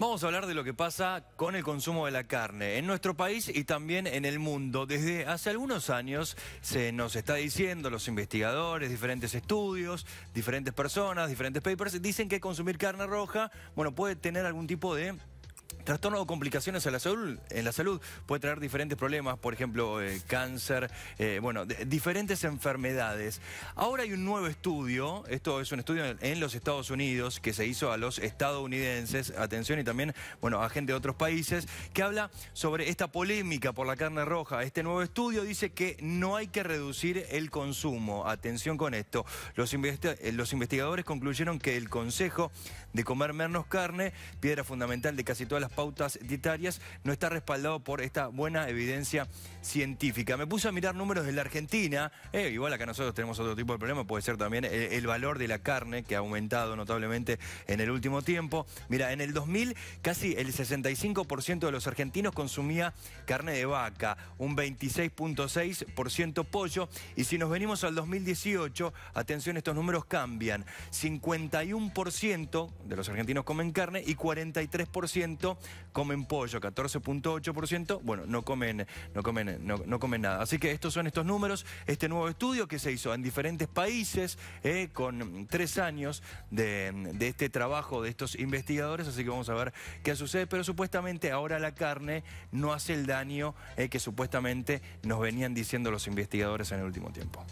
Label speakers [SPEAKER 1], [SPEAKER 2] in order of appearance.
[SPEAKER 1] Vamos a hablar de lo que pasa con el consumo de la carne en nuestro país y también en el mundo. Desde hace algunos años se nos está diciendo los investigadores, diferentes estudios, diferentes personas, diferentes papers, dicen que consumir carne roja, bueno, puede tener algún tipo de Trastorno o complicaciones en la, salud, en la salud puede traer diferentes problemas, por ejemplo, eh, cáncer, eh, bueno, diferentes enfermedades. Ahora hay un nuevo estudio, esto es un estudio en, los Estados Unidos que se hizo a los estadounidenses, atención, y también, bueno, a gente de otros países, que habla sobre esta polémica por la carne roja. Este nuevo estudio dice que no hay que reducir el consumo. Atención con esto. Los, eh, los investigadores concluyeron que el consejo de comer menos carne, piedra fundamental de casi todas las pautas dietarias no está respaldado por esta buena evidencia científica. Me puse a mirar números de la Argentina, eh, igual acá nosotros tenemos otro tipo de problema, puede ser también el, el, valor de la carne que ha aumentado notablemente en el último tiempo. Mira, en el 2000 casi el 65% de los argentinos consumía carne de vaca, un 26.6% pollo y si nos venimos al 2018, atención, estos números cambian. 51% de los argentinos comen carne y 43% comen pollo, 14.8%, bueno, no comen, no comen, nada. Así que estos son estos números, este nuevo estudio que se hizo en diferentes países eh, con tres años de, este trabajo de estos investigadores, así que vamos a ver qué sucede, pero supuestamente ahora la carne no hace el daño eh, que supuestamente nos venían diciendo los investigadores en el último tiempo.